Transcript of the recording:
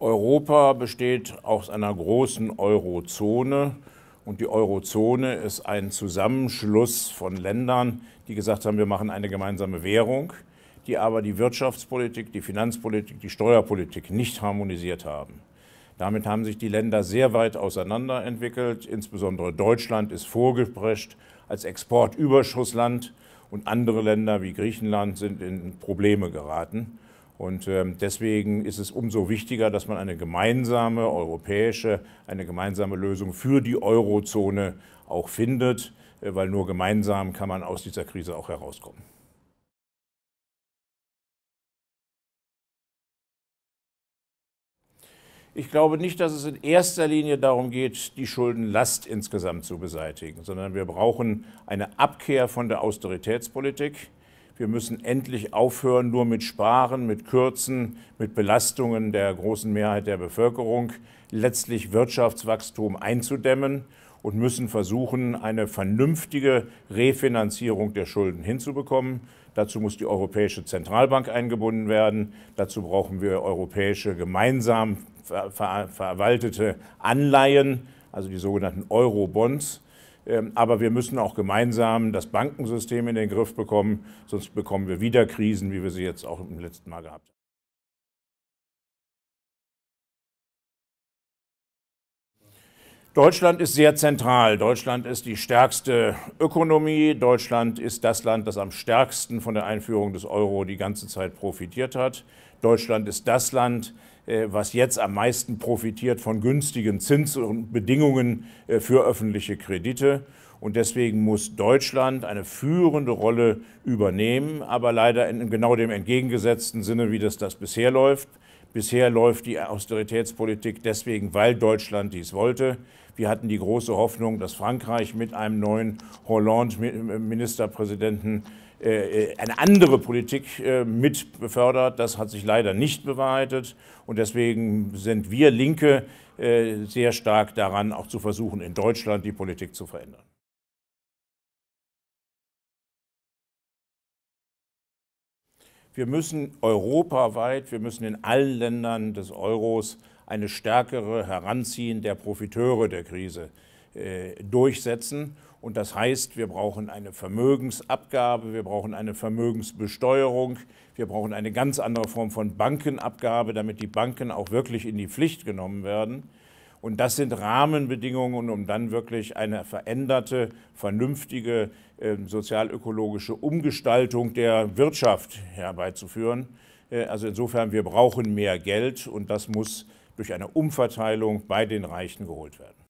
Europa besteht aus einer großen Eurozone. Und die Eurozone ist ein Zusammenschluss von Ländern, die gesagt haben, wir machen eine gemeinsame Währung, die aber die Wirtschaftspolitik, die Finanzpolitik, die Steuerpolitik nicht harmonisiert haben. Damit haben sich die Länder sehr weit auseinanderentwickelt. Insbesondere Deutschland ist vorgeprescht als Exportüberschussland und andere Länder wie Griechenland sind in Probleme geraten. Und ähm, deswegen ist es umso wichtiger, dass man eine gemeinsame europäische, eine gemeinsame Lösung für die Eurozone auch findet, äh, weil nur gemeinsam kann man aus dieser Krise auch herauskommen. Ich glaube nicht, dass es in erster Linie darum geht, die Schuldenlast insgesamt zu beseitigen, sondern wir brauchen eine Abkehr von der Austeritätspolitik. Wir müssen endlich aufhören, nur mit Sparen, mit Kürzen, mit Belastungen der großen Mehrheit der Bevölkerung letztlich Wirtschaftswachstum einzudämmen und müssen versuchen, eine vernünftige Refinanzierung der Schulden hinzubekommen. Dazu muss die Europäische Zentralbank eingebunden werden. Dazu brauchen wir europäische gemeinsam ver ver verwaltete Anleihen, also die sogenannten Euro-Bonds. Ähm, aber wir müssen auch gemeinsam das Bankensystem in den Griff bekommen, sonst bekommen wir wieder Krisen, wie wir sie jetzt auch im letzten Mal gehabt haben. Deutschland ist sehr zentral. Deutschland ist die stärkste Ökonomie. Deutschland ist das Land, das am stärksten von der Einführung des Euro die ganze Zeit profitiert hat. Deutschland ist das Land, äh, was jetzt am meisten profitiert von günstigen Zinsbedingungen äh, für öffentliche Kredite. Und deswegen muss Deutschland eine führende Rolle übernehmen, aber leider in genau dem entgegengesetzten Sinne, wie das, das bisher läuft. Bisher läuft die Austeritätspolitik deswegen, weil Deutschland dies wollte. Wir hatten die große Hoffnung, dass Frankreich mit einem neuen Hollande-Ministerpräsidenten äh, äh, äh, eine andere Politik mit befördert. Das hat sich leider nicht bewahrheitet. Und deswegen sind wir Linke sehr stark daran, auch zu versuchen, in Deutschland die Politik zu verändern. Wir müssen europaweit, wir müssen in allen Ländern des Euros eine stärkere Heranziehen der Profiteure der Krise äh, durchsetzen. Und das heißt, wir brauchen eine Vermögensabgabe, wir brauchen eine Vermögensbesteuerung, wir brauchen eine ganz andere Form von Bankenabgabe, damit die Banken auch wirklich in die Pflicht genommen werden. Und das sind Rahmenbedingungen, um dann wirklich eine veränderte, vernünftige äh, sozialökologische Umgestaltung der Wirtschaft herbeizuführen. Äh, also insofern, wir brauchen mehr Geld und das muss durch eine Umverteilung bei den Reichen geholt werden.